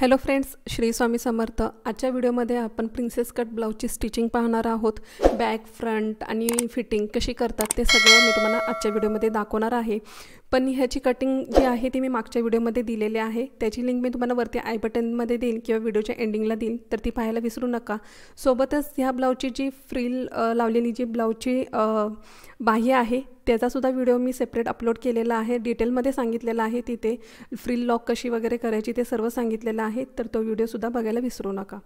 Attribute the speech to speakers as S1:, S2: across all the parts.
S1: hello friends Shri Swami Samarth आजच्या व्हिडिओमध्ये आपण प्रिन्सेस कट ब्लाऊजची स्टिचिंग पाहणार आहोत बॅक फ्रंट आणि फिटिंग कशी करतात ते सगळं मी तुम्हाला आजच्या व्हिडिओमध्ये दाखवणार आहे पण ह्याची कटिंग जी आहे ती मी मागच्या व्हिडिओमध्ये दिलेली आहे त्याची लिंक मी तुम्हाला वरती आय बटनमध्ये देईन किंवा व्हिडिओच्या एंडिंगला देईन तर ती पाहायला विसरू नका सोबतच ह्या ब्लाऊजची जी फ्रील लावलेली जी ब्लाऊजची बाह्य आहे त्याचासुद्धा व्हिडिओ मी सेपरेट अपलोड केलेला आहे डिटेलमध्ये सांगितलेला आहे तिथे फ्रील लॉक कशी वगैरे करायची ते सर्व सांगितलेलं आहे तर तो व्हिडिओसुद्धा बघायला विसरू नका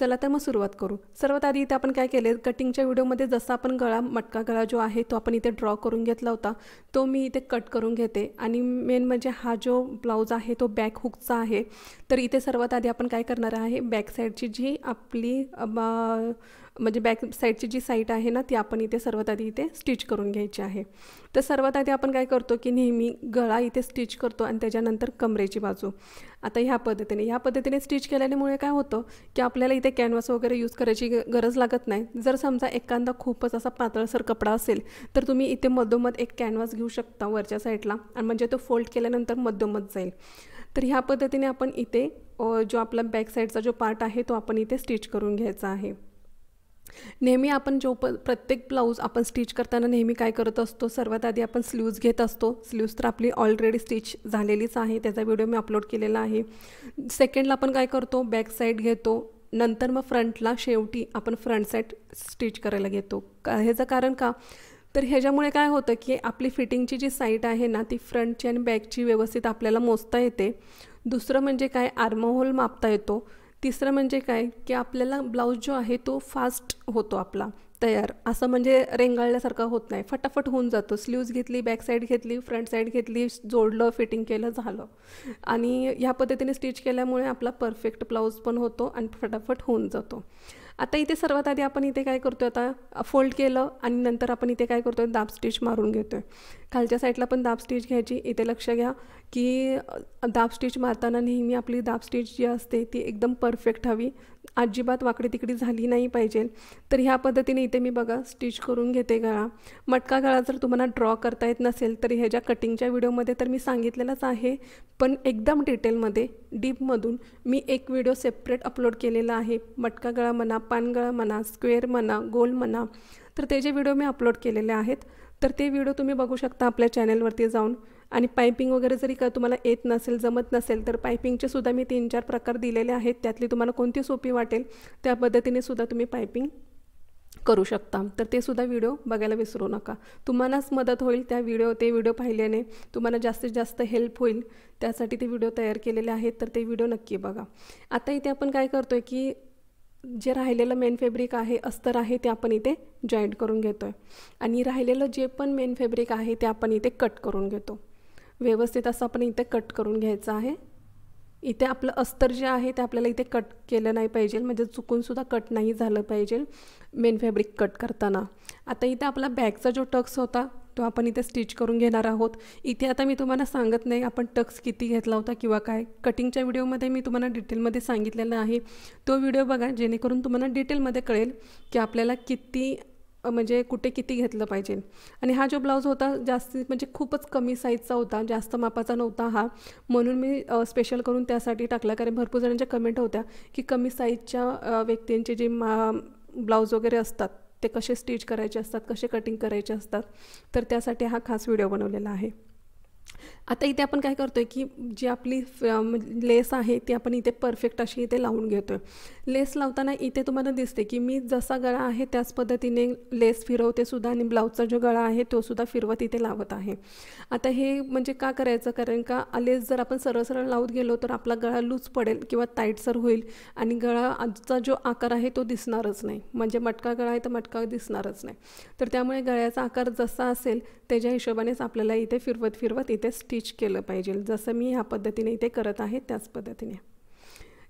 S1: चला तर मग सुरुवात करू सर्वात आधी इथे आपण काय केले कटिंगच्या व्हिडिओमध्ये जसा आपण गळा मटका गळा जो आहे तो आपण इथे ड्रॉ करून घेतला होता तो मी इथे कट करून घेते आणि मेन म्हणजे हा जो ब्लाऊज आहे तो बॅक हुकचा आहे तर इथे सर्वात आधी आपण काय करणार आहे बॅक साईडची जी आपली म्हणजे बॅक साईडची जी साईट आहे ना ती आपण इथे सर्वात आधी इथे स्टिच करून घ्यायची आहे तर सर्वात आधी आपण काय करतो की नेहमी गळा इथे स्टिच करतो आणि त्याच्यानंतर कमरेची बाजू आता ह्या पद्धतीने ह्या पद्धतीने स्टिच केल्यामुळे काय होतं की आपल्याला इथे कॅनव्हास वगैरे यूज करायची गरज लागत नाही जर समजा एखादा खूपच असा पातळसर कपडा असेल तर तुम्ही इथे मधोमध एक कॅनव्हास घेऊ शकता वरच्या साईडला आणि म्हणजे तो फोल्ड केल्यानंतर मधोमध जाईल तर ह्या पद्धतीने आपण इथे जो आपला बॅक साईडचा जो पार्ट आहे तो आपण इथे स्टिच करून घ्यायचा आहे नेहमी आपण जो प प्रत्येक ब्लाऊज आपण स्टिच करताना नेहमी काय करत असतो सर्वात आधी आपण स्ल्यूज घेत असतो स्ल्यूज तर आपली ऑलरेडी स्टिच झालेलीच आहे त्याचा व्हिडिओ मी अपलोड केलेला आहे सेकंडला आपण काय करतो बॅक साईड घेतो नंतर मग फ्रंटला शेवटी आपण फ्रंट साईड स्टिच करायला घेतो का ह्याचं कारण का तर ह्याच्यामुळे काय होतं की आपली फिटिंगची जी साईट आहे ना ती फ्रंटची आणि बॅकची व्यवस्थित आपल्याला मोजता येते दुसरं म्हणजे काय आर्महोल मापता येतो तिसरं म्हणजे काय की आपल्याला ब्लाऊज जो आहे तो फास्ट होतो आपला तयार असं म्हणजे रेंगाळल्यासारखं होत नाही फटाफट होऊन जातो स्लीव्ज घेतली बॅक साईड घेतली फ्रंट साईड घेतली जोडलं फिटिंग केलं झालं आणि ह्या पद्धतीने स्टिच केल्यामुळे आपला परफेक्ट ब्लाऊज पण होतो आणि फटाफट होऊन जातो आता इथे सर्वात आधी आपण इथे काय करतो आता फोल्ड केलं आणि नंतर आपण इथे काय करतो दाब स्टिच मारून घेतो आहे खालच्या साईडला पण दाब स्टिच घ्यायची इथे लक्ष घ्या की दाब स्टिच मारताना नेहमी आपली दाब स्टिच जी असते ती एकदम परफेक्ट हवी अजिबात वाकडी तिकडी झाली नाही पाहिजे तर ह्या पद्धतीने इथे मी बघा स्टिच करून घेते गळा मटका गळा जर तुम्हाला ड्रॉ करता येत नसेल तर ह्याच्या कटिंगच्या व्हिडिओमध्ये तर मी सांगितलेलाच आहे पण एकदम डिटेलमध्ये डीपमधून मी एक व्हिडिओ सेपरेट अपलोड केलेला आहे मटका गळा मना पानगळ म्हणा स्क्वेअर म्हणा गोल म्हणा तर ते जे व्हिडिओ मी अपलोड केलेले आहेत तर ते व्हिडिओ तुम्ही बघू शकता आपल्या चॅनलवरती जाऊन आणि पायपिंग वगैरे जरी का तुम्हाला येत नसेल जमत नसेल तर पायपिंगचे सुद्धा मी तीन चार प्रकार दिलेले आहेत त्यातली तुम्हाला कोणती सोपी वाटेल त्या पद्धतीने सुद्धा तुम्ही पायपिंग करू शकता तर ते सुद्धा व्हिडिओ बघायला विसरू नका तुम्हालाच मदत होईल त्या व्हिडिओ ते व्हिडिओ पाहिल्याने तुम्हाला जास्तीत जास्त हेल्प होईल त्यासाठी ते व्हिडिओ तयार केलेले आहेत तर ते व्हिडिओ नक्की बघा आता इथे आपण काय करतो आहे की जे राहिलेलं मेन फेब्रिक आहे अस्तर आहे ते आपण इथे जॉईंट करून घेतो आहे आणि राहिलेलं जे पण मेन फेब्रिक आहे ते आपण इथे कट करून घेतो व्यवस्थित असं आपण इथे कट करून घ्यायचं आहे इथे आपलं अस्तर जे आहे ते आपल्याला इथे कट केलं नाही पाहिजे म्हणजे चुकूनसुद्धा कट नाही झालं पाहिजे मेन फॅब्रिक कट करताना आता इथे आपला बॅगचा जो टक्स होता तो आपण इथे स्टिच करून घेणार आहोत इथे आता मी तुम्हाला सांगत नाही आपण टक्स किती घेतला होता किंवा काय कटिंगच्या व्हिडिओमध्ये मी तुम्हाला डिटेलमध्ये सांगितलेलं आहे तो व्हिडिओ बघा जेणेकरून तुम्हाला डिटेलमध्ये कळेल की आपल्याला किती म्हणजे कुठे किती घेतलं पाहिजे आणि हा जो ब्लाऊज होता जास्त म्हणजे खूपच कमी साईजचा होता जास्त मापाचा नव्हता हा म्हणून मी स्पेशल करून त्यासाठी टाकला कारण भरपूर जणांच्या कमेंट होत्या की कमी साईजच्या व्यक्तींचे जे मा ब्लाऊज वगैरे असतात ते कसे स्टिच करायचे असतात कसे कटिंग करायचे असतात तर त्यासाठी हा खास व्हिडिओ बनवलेला आहे आता इथे आपण काय करतो आहे की जी आपली म्हणजे लेस आहे ती आपण इथे परफेक्ट अशी इथे लावून घेतो आहे लेस लावताना इथे तुम्हाला दिसते की मी जसा गळा आहे त्याच पद्धतीने लेस फिरवते सुद्धा आणि ब्लाऊजचा जो गळा आहे तो सुद्धा फिरवत इथे लावत आहे आता हे म्हणजे का करायचं कारण का लेस जर आपण सरळ सरळ लावत गेलो तर आपला गळा लूज पडेल किंवा टाईटसर होईल आणि गळा आजचा जो आकार आहे तो दिसणारच नाही म्हणजे मटका गळा आहे तर मटका दिसणारच नाही तर त्यामुळे गळ्याचा आकार जसा असेल त्याच्या हिशोबानेच आपल्याला इथे फिरवत फिरवत इथेच स्टिच केलं पाहिजे जसं मी ह्या पद्धतीने इथे करत आहे त्याच पद्धतीने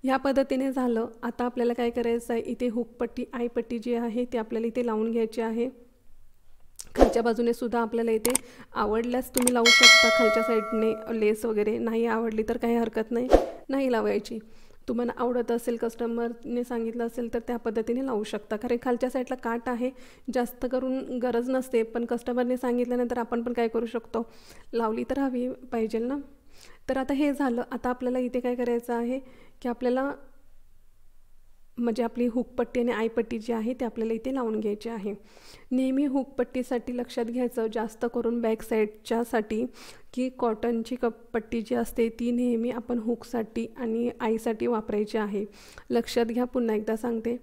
S1: ह्या पद्धतीने झालं आता आपल्याला काय करायचं आहे इथे हुकपट्टी आयपट्टी जी आहे ती आपल्याला इथे लावून घ्यायची आहे खालच्या बाजूने सुद्धा आपल्याला इथे आवडल्यास तुम्ही लावू शकता खालच्या साईडने लेस वगैरे नाही आवडली तर काही हरकत नाही नाही लावायची तुम्हाला आवडत असेल कस्टमरने सांगितलं असेल तर त्या पद्धतीने लावू शकता कारण खालच्या साईडला काट आहे जास्त करून गरज नसते पण कस्टमरने सांगितल्यानंतर आपण पण काय करू शकतो लावली तर हवी पाहिजे ना तर आता हे झालं आता आपल्याला इथे काय करायचं आहे की आपल्याला म्हणजे आपली हुकपट्टी आणि आयपट्टी जी आहे ती आपल्याला इथे लावून घ्यायची आहे नेहमी हुकपट्टीसाठी लक्षात घ्यायचं जास्त करून बॅक साईडच्यासाठी की कॉटनची पट्टी जी असते ती नेहमी आपण हुकसाठी आणि आईसाठी वापरायची आहे लक्षात घ्या पुन्हा एकदा सांगते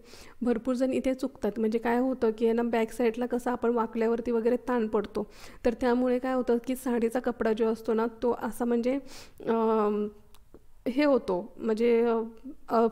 S1: भरपूर जण इथे चुकतात म्हणजे काय होतं की ना बॅक साईडला कसं आपण वाकल्यावरती वगैरे ताण पडतो तर त्यामुळे काय होतं की साडीचा कपडा जो असतो ना तो असा म्हणजे हे होतो म्हणजे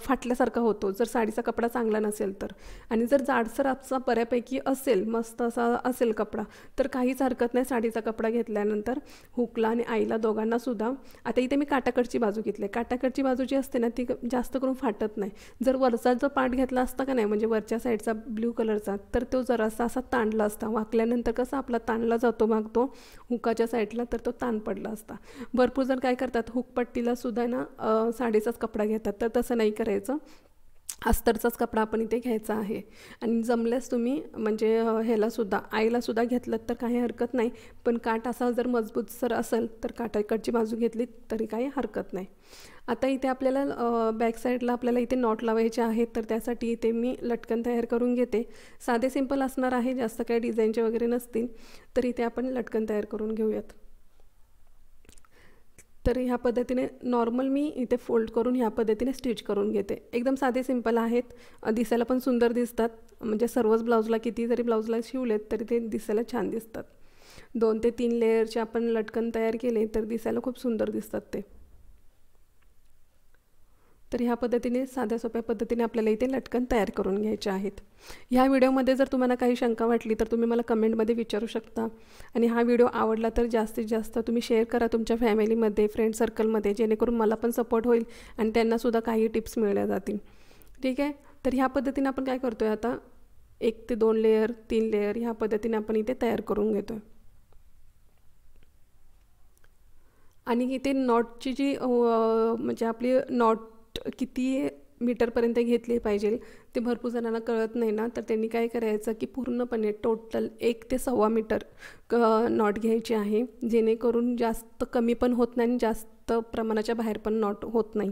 S1: फाटल्यासारखा होतो जर साडीचा कपडा चांगला नसेल तर आणि जर जाडसर आपचा बऱ्यापैकी असेल मस्त असा असेल कपडा तर काहीच हरकत नाही साडीचा कपडा घेतल्यानंतर हुकला आणि आईला दोघांना सुद्धा आता इथे मी काटाकडची बाजू घेतली काटाकडची बाजू जी असते ना ती जास्त करून फाटत नाही जर वरचा जो पार्ट घेतला असता का नाही म्हणजे वरच्या साईडचा ब्ल्यू कलरचा तर तो जरासा असा ताणला असता वाकल्यानंतर कसा आपला ताणला जातो मागतो हुकाच्या साईडला तर तो ताण पडला असता भरपूर जर काय करतात हुकपट्टीला सुद्धा ना साडीचाच कपडा घेतात तर तसं नाही करायचं अस्तरचाच कपडा आपण इथे घ्यायचा आहे आणि जमल्यास तुम्ही म्हणजे ह्यालासुद्धा आईलासुद्धा घेतलं तर काही हरकत नाही पण काठ असा जर मजबूत सर असेल तर काटाकडची बाजू घेतली तरी काही हरकत नाही आता इथे आपल्याला बॅक साईडला आपल्याला इथे नॉट लावायचे आहेत तर त्यासाठी इथे मी लटकन तयार करून घेते साधे सिंपल असणार आहे जास्त काही डिझाईनचे वगैरे नसतील तर इथे आपण लटकन तयार करून घेऊयात तर ह्या पद्धतीने नॉर्मल मी इथे फोल्ड करून ह्या पद्धतीने स्टिच करून घेते एकदम साधे सिंपल आहेत दिसायला पण सुंदर दिसतात म्हणजे सर्वच ब्लाऊजला किती जरी ब्लाऊजला शिवलेत तरी ते दिसायला छान दिसतात दोन ते तीन लेअरचे आपण लटकन तयार केले तर दिसायला खूप सुंदर दिसतात ते तर ह्या पद्धतीने साध्या सोप्या पद्धतीने आपल्याला इथे लटकन तयार करून घ्यायचे आहेत ह्या व्हिडिओमध्ये जर तुम्हाला काही शंका वाटली तर तुम्ही मला कमेंटमध्ये विचारू शकता आणि हा व्हिडिओ आवडला तर जास्तीत जास्त तुम्ही शेअर करा तुमच्या फॅमिलीमध्ये फ्रेंड सर्कलमध्ये जेणेकरून मला पण सपोर्ट होईल आणि त्यांनासुद्धा काही टिप्स मिळल्या जातील ठीक आहे तर ह्या पद्धतीने आपण काय करतो आहे आता एक ते दोन लेयर तीन लेयर ह्या पद्धतीने आपण इथे तयार करून घेतो आहे आणि इथे नॉटची जी म्हणजे आपली नॉट किती मीटरपर्यंत घेतली पाहिजे ते भरपूर जणांना कळत नाही ना तर त्यांनी काय करायचं की पूर्णपणे टोटल एक ते सव्वा मीटर क नॉट घ्यायची आहे जेणेकरून जास्त कमी पण होत नाही आणि जास्त प्रमाणाच्या बाहेर पण नॉट होत नाही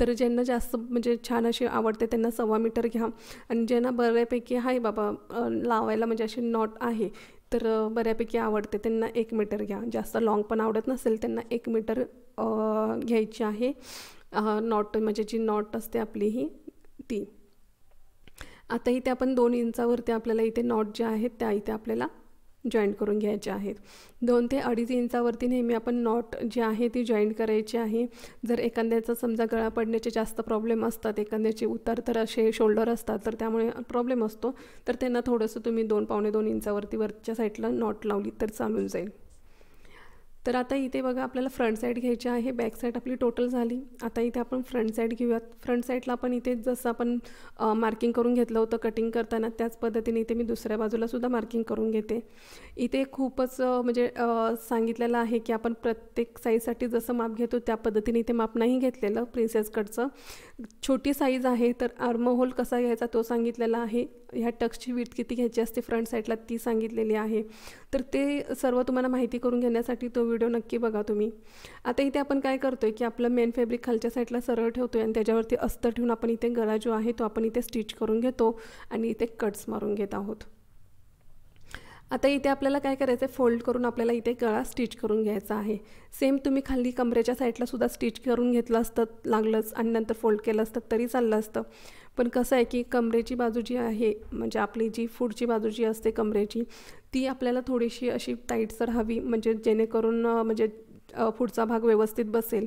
S1: तर ज्यांना जास्त म्हणजे छान अशी आवडते त्यांना सव्वा मीटर घ्या आणि ज्यांना बऱ्यापैकी आहे बाबा लावायला म्हणजे अशी नॉट आहे तर बऱ्यापैकी आवडते त्यांना एक मीटर घ्या जास्त लाँग पण आवडत नसेल त्यांना एक मीटर घ्यायची आहे नॉट म्हणजे जी नॉट असते आपली ही ती आता इथे आपण दोन इंचावरती आपल्याला इथे नॉट ज्या आहेत त्या इथे आपल्याला जॉईंट करून घ्यायचे आहेत दोन ते अडीच इंचावरती नेहमी आपण नॉट जे आहे ती जॉईंट करायची आहे जर एखाद्याचा समजा गळा पडण्याचे जास्त प्रॉब्लेम असतात एखाद्याचे उतार तर असे शोल्डर असतात तर त्यामुळे प्रॉब्लेम असतो तर त्यांना थोडंसं तुम्ही दोन पावणे दोन इंचावरती वरच्या साईडला नॉट लावली तर चालून जाईल तर आता इथे बघा आपल्याला फ्रंट साईड घ्यायची आहे बॅक साईड आपली टोटल झाली आता इथे आपण फ्रंट साईड घेऊयात फ्रंट साईडला आपण इथे जसं आपण मार्किंग करून घेतलं होतं कटिंग करताना त्याच पद्धतीने इथे मी दुसऱ्या बाजूलासुद्धा मार्किंग करून घेते इथे खूपच म्हणजे सांगितलेलं आहे की आपण प्रत्येक साईजसाठी जसं माप घेतो त्या पद्धतीने इथे माप नाही घेतलेलं प्रिन्सेस कटचं छोटी साईज आहे तर होल कसा घ्यायचा तो सांगितलेला आहे ह्या टक्सची वीट किती घ्यायची असते फ्रंट साईडला ती सांगितलेली आहे तर ते सर्व तुम्हाला माहिती करून घेण्यासाठी तो व्हिडिओ नक्की बघा तुम्ही आता इथे आपण काय करतो आहे की आपलं मेन फॅब्रिक खालच्या साईडला सरळ ठेवतो आणि त्याच्यावरती अस्तर ठेवून आपण इथे गळा जो आहे तो आपण इथे स्टिच करून घेतो आणि इथे कट्स मारून घेत आहोत आता इथे आपल्याला काय करायचं आहे फोल्ड करून आपल्याला इथे गळा स्टिच करून घ्यायचा आहे सेम तुम्ही खाली कमरेच्या साईडला सुद्धा स्टिच करून घेतलं असतं लागलंच आणि नंतर फोल्ड केलं असतं तरी चाललं असतं पण कसं आहे की कमरेची बाजू जी आहे म्हणजे आपली जी फूडची बाजू जी असते कमरेची ती आपल्याला थोडीशी अशी टाईटसर हवी म्हणजे जेणेकरून म्हणजे पुढचा भाग व्यवस्थित बसेल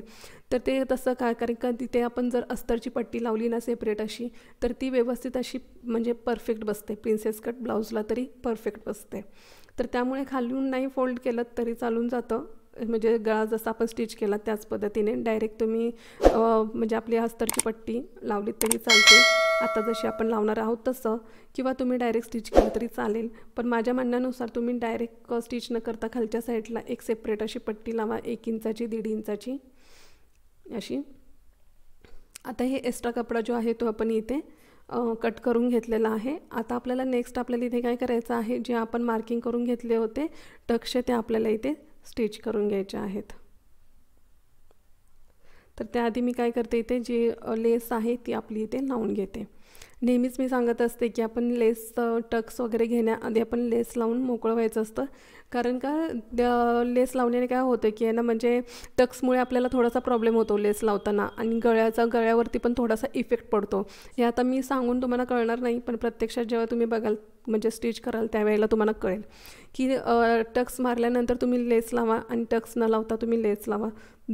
S1: तर ते तसं काय कारण का तिथे आपण जर अस्तरची पट्टी लावली ना सेपरेट अशी तर ती व्यवस्थित अशी म्हणजे परफेक्ट बसते प्रिन्सेस कट ब्लाऊजला तरी परफेक्ट बसते तर त्यामुळे खालून नाही फोल्ड केलं तरी चालून जातं म्हणजे गळा जसा आपण स्टिच केला त्याच पद्धतीने डायरेक्ट तुम्ही म्हणजे आपली हस्तरची पट्टी लावली तरी चालते आता जशी आपण लावणार आहोत तसं किंवा तुम्ही डायरेक्ट स्टिच केलं तरी चालेल पण माझ्या म्हणण्यानुसार तुम्ही डायरेक्ट स्टिच न करता खालच्या साईडला एक सेपरेट अशी पट्टी लावा एक इंचाची दीड इंचाची अशी आता हे एक्स्ट्रा कपडा जो आहे तो आपण इथे कट करून घेतलेला आहे आता आपल्याला नेक्स्ट आपल्याला इथे काय करायचं आहे जे आपण मार्किंग करून घेतले होते टक्ष ते आपल्याला इथे स्टिच करून घ्यायच्या आहेत तर त्याआधी मी काय करते इथे जी लेस आहे ती आपली इथे लावून घेते नेहमीच मी सांगत असते की आपण लेस टक्स वगैरे घेण्याआधी आपण लेस लावून मोकळं व्हायचं असतं कारण का लेस लावण्याने काय होतं की ना म्हणजे टक्समुळे आपल्याला थोडासा प्रॉब्लेम होतो लेस लावताना आणि गळ्याचा गळ्यावरती पण थोडासा इफेक्ट पडतो हे आता मी सांगून तुम्हाला कळणार नाही पण प्रत्यक्षात जेव्हा तुम्ही बघाल म्हणजे स्टिच कराल त्यावेळेला तुम्हाला कळेल की टक्स मारल्यानंतर तुम्ही लेस लावा आणि टक्स न लावता तुम्ही लेस लावा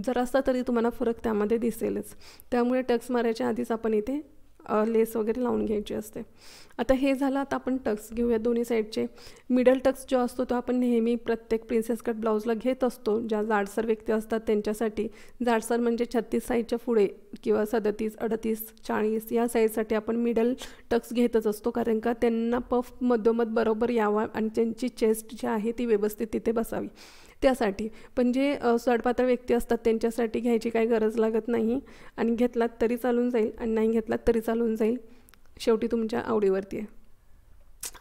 S1: जरासा तरी तुम्हाला फरक त्यामध्ये दिसेलच त्यामुळे टक्स मारायच्या आधीच आपण इथे लेस वगैरे लावून घ्यायची असते आता हे झालं आता आपण टक्स घेऊया दोन्ही साईडचे मिडल टक्स जो असतो तो आपण नेहमी प्रत्येक प्रिन्सेस कट ब्लाऊजला घेत असतो ज्या जाडसर व्यक्ती असतात त्यांच्यासाठी जाडसर म्हणजे छत्तीस साईजच्या पुढे किंवा सदतीस अडतीस चाळीस या साईजसाठी आपण मिडल टक्स घेतच असतो कारण का त्यांना पफ मधोमध बरोबर यावा आणि त्यांची चेस्ट जी आहे ती व्यवस्थित तिथे बसावी त्यासाठी पण जे सडपातळ व्यक्ती असतात त्यांच्यासाठी घ्यायची काही गरज लागत नाही आणि घेतलात तरी चालून जाईल आणि नाही घेतलात तरी चालून जाईल शेवटी तुमच्या आवडीवरती आहे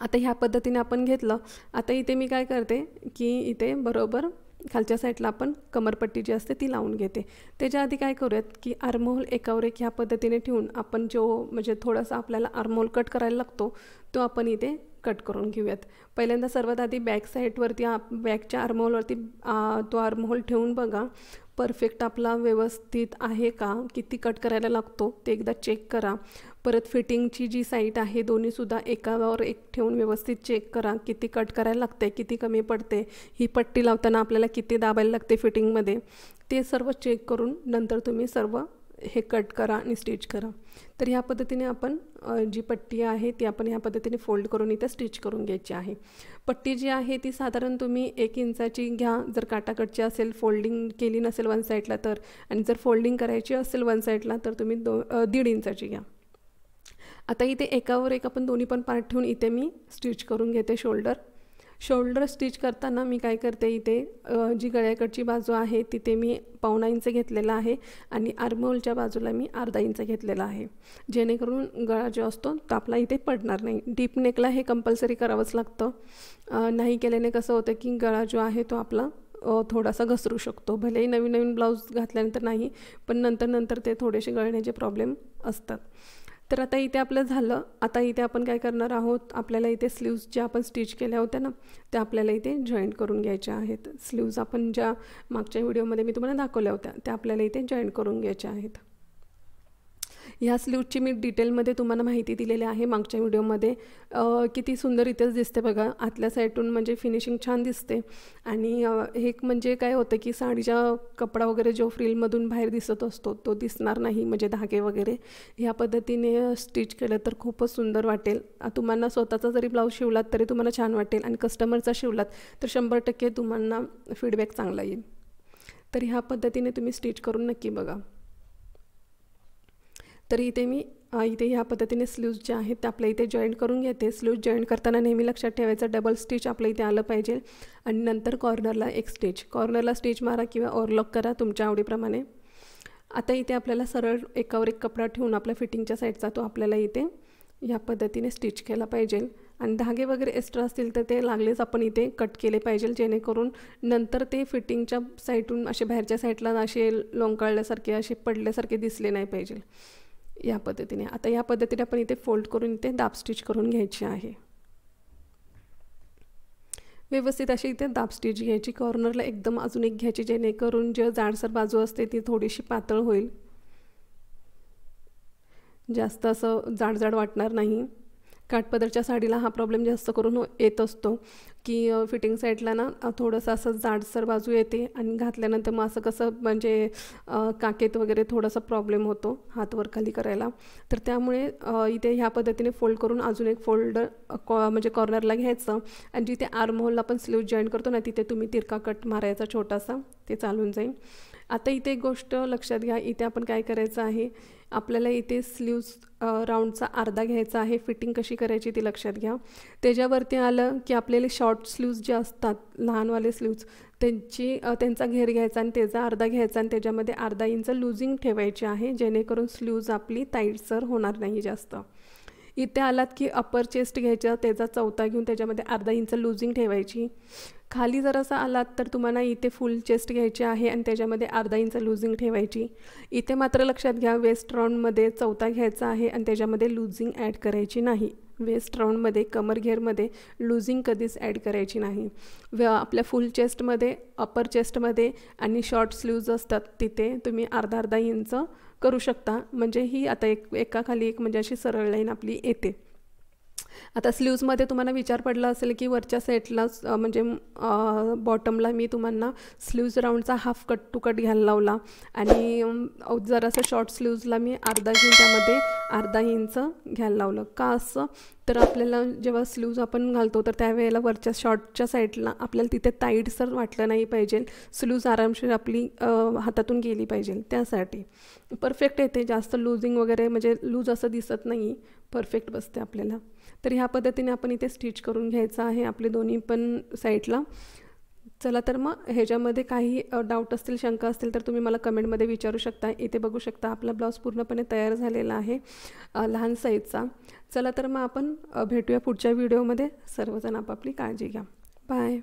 S1: आता ह्या पद्धतीने आपण घेतलं आता इथे मी काय करते की इथे बरोबर खालच्या साईडला आपण कमरपट्टी जी असते ती लावून घेते त्याच्या आधी काय करूयात की आर्मोल एकावर एक ह्या पद्धतीने ठेवून आपण जो म्हणजे थोडासा आपल्याला आर्मोल कट करायला लागतो तो आपण इथे कट करून घेऊयात पहिल्यांदा सर्वात आधी बॅक साईडवरती आप बॅकच्या आर्महोलवरती तो आर्महोल ठेवून बघा परफेक्ट आपला व्यवस्थित आहे का किती कट करायला लागतो ते एकदा चेक करा परत फिटिंगची जी साईट आहे दोन्हीसुद्धा एकावर एक ठेवून व्यवस्थित चेक करा किती कट करायला लागते किती कमी पडते ही पट्टी लावताना आपल्याला किती दाबायला लागते फिटिंगमध्ये ते सर्व चेक करून नंतर तुम्ही सर्व हे कट करा आणि स्टिच करा तर ह्या पद्धतीने आपण जी पट्टी आहे ती आपण ह्या पद्धतीने फोल्ड करून इथे स्टिच करून घ्यायची आहे पट्टी जी आहे ती साधारण तुम्ही एक इंचाची घ्या जर काटाकटची असेल फोल्डिंग केली नसेल वन साईडला तर आणि जर फोल्डिंग करायची असेल वन साईडला तर तुम्ही दो दीड इंचाची घ्या आता इथे एकावर एक आपण दोन्ही पण पार्ट ठेवून इथे मी स्टिच करून घेते शोल्डर शोल्डर स्टिच करताना मी काय करते इथे जी गळ्याकडची बाजू आहे तिथे मी पावणा इंच घेतलेला आहे आणि आर्मोलच्या बाजूला मी अर्धा इंच घेतलेला आहे जेणेकरून गळा जो असतो तो आपला इथे पडणार नाही डीप नेकला हे कंपल्सरी करावंच लागतं नाही केल्याने कसं होतं की गळा जो आहे तो आपला थोडासा घसरू शकतो भलेही नवीन नवीन ब्लाऊज घातल्यानंतर नाही पण नंतर नंतर ते थोडेसे गळण्याचे प्रॉब्लेम असतात तर आता इथे आपलं झालं आता इथे आपण काय करणार आहोत आपल्याला इथे स्लीव्ज ज्या आपण स्टिच केल्या होत्या ना त्या आपल्याला इथे जॉईंट करून घ्यायच्या आहेत स्लीव्ज आपण ज्या मागच्या व्हिडिओमध्ये मी तुम्हाला दाखवल्या होत्या त्या आपल्याला इथे जॉईंट करून घ्यायच्या आहेत ह्या स्लीवची मी डिटेलमध्ये तुम्हाला माहिती दिलेली आहे मागच्या व्हिडिओमध्ये किती सुंदर इथेच दिसते बघा आतल्या साईडून म्हणजे फिनिशिंग छान दिसते आणि हे म्हणजे काय होतं की साडीचा कपडा वगैरे जो फ्रीलमधून बाहेर दिसत असतो तो दिसणार नाही म्हणजे धागे वगैरे ह्या पद्धतीने स्टिच केलं तर खूपच सुंदर वाटेल तुम्हाला स्वतःचा जरी ब्लाऊज शिवलात तरी तुम्हाला छान वाटेल आणि कस्टमरचा शिवलात तर शंभर टक्के तुम्हाला फीडबॅक चांगला येईल तर ह्या पद्धतीने तुम्ही स्टिच करून नक्की बघा तर इथे मी इथे ह्या पद्धतीने स्लूज जे आहेत ते आपल्या इथे जॉईंट करून घेते स्लूज जॉईंट करताना नेहमी लक्षात ठेवायचं डबल स्टिच आपल्या इथे आलं पाहिजे आणि नंतर कॉर्नरला एक स्टिच कॉर्नरला स्टिच मारा किंवा ओरलॉक करा तुमच्या आवडीप्रमाणे आता इथे आपल्याला सरळ एकावर एक कपडा ठेवून आपल्या फिटिंगच्या साईडचा तो आपल्याला इथे ह्या पद्धतीने स्टिच केला पाहिजे आणि धागे वगैरे एक्स्ट्रा असतील तर ते लागलेच आपण इथे कट केले पाहिजे जेणेकरून नंतर ते फिटिंगच्या साईडून असे बाहेरच्या साईडला असे लोंकाळल्यासारखे असे पडल्यासारखे दिसले नाही पाहिजे या पद्धतीने आता या पद्धतीने आपण इथे फोल्ड करून इथे दाब स्टिच करून घ्यायची आहे व्यवस्थित अशी इथे दाब स्टिच घ्यायची कॉर्नरला एकदम अजून एक घ्यायची जेणेकरून जे जाडसर बाजू असते ती थोडीशी पातळ होईल जास्त असं जाडजाड वाटणार नाही काठपदरच्या साडीला हा प्रॉब्लेम जास्त करून हो- येत असतो की फिटिंग साईडला ना थोडंसं असं जाडसर बाजू येते आणि घातल्यानंतर मग असं कसं म्हणजे काकेत वगैरे थोडासा प्रॉब्लेम होतो हातवर खाली करायला तर त्यामुळे इथे ह्या पद्धतीने फोल्ड करून अजून एक फोल्ड कॉ म्हणजे कॉर्नरला घ्यायचं आणि जिथे आर्महोलला आपण स्लीव जॉईन करतो ना तिथे तुम्ही तिरका कट मारायचा छोटासा ते चालून जाईल आता इथे एक गोष्ट लक्षात घ्या इथे आपण काय करायचं आहे आपल्याला इथे स्लीव्स राऊंडचा अर्धा घ्यायचा आहे फिटिंग कशी करायची ती लक्षात घ्या त्याच्यावरती आलं की आपल्याला शॉर्ट स्लीव्ज जे असतात लहानवाले स्लीव्ज त्यांची त्यांचा घेर घ्यायचा आणि त्याचा अर्धा घ्यायचा आणि त्याच्यामध्ये अर्धा इंच लुझिंग ठेवायची आहे जेणेकरून स्लीव्ज आपली ताईटसर होणार नाही जास्त इथे आलात की अपर चेस्ट घ्यायचा त्याचा चौथा घेऊन त्याच्यामध्ये अर्धा इंच लुझिंग ठेवायची खाली जर असा आलात तर तुम्हाला इथे फुल चेस्ट घ्यायची आहे आणि त्याच्यामध्ये अर्धा इंच लुझिंग ठेवायची इथे मात्र लक्षात घ्या वेस्ट राऊंडमध्ये चौथा घ्यायचा आहे आणि त्याच्यामध्ये लुझिंग ॲड करायची नाही वेस्ट राऊंडमध्ये कमर घेअरमध्ये लुझिंग कधीच ॲड करायची नाही व आपल्या फुल चेस्टमध्ये अपर चेस्टमध्ये आणि शॉर्ट स्लीव्ज असतात तिथे तुम्ही अर्धा अर्धा इंच करू शकता म्हणजे ही आता एक एकाखाली एक म्हणजे अशी सरळ लाईन आपली येते आता स्लीव्जमध्ये तुम्हाला विचार पडला असेल की वरच्या सेटला म्हणजे बॉटमला मी तुम्हाला स्लीव्ज राऊंडचा हाफ कट टू कट घ्यायला लावला आणि जरासा शॉर्ट स्लीव्जला मी अर्धा इंच अर्धा इंच घ्यायला लावलं का असं तर आपल्याला जेव्हा स्लीव्ज आपण घालतो तर त्यावेळेला वरच्या शॉर्टच्या साईडला आपल्याला तिथे सर वाटलं नाही पाहिजे स्लीव्ज आरामशीर आपली हातातून गेली पाहिजे त्यासाठी परफेक्ट येते जास्त लूजिंग वगैरे म्हणजे लूज असं दिसत नाही परफेक्ट बसते आपल्याला तर ह्या पद्धतीने आपण इथे स्टिच करून घ्यायचं आहे आपले दोन्ही पण साईडला चला तर मग ह्याच्यामध्ये काही डाऊट असतील शंका असतील तर तुम्ही मला कमेंटमध्ये विचारू शकता इथे बघू शकता आपला ब्लाऊज पूर्णपणे तयार झालेला आहे लहान साईजचा चला तर मग आपण भेटूया पुढच्या व्हिडिओमध्ये सर्वजण आपापली काळजी घ्या बाय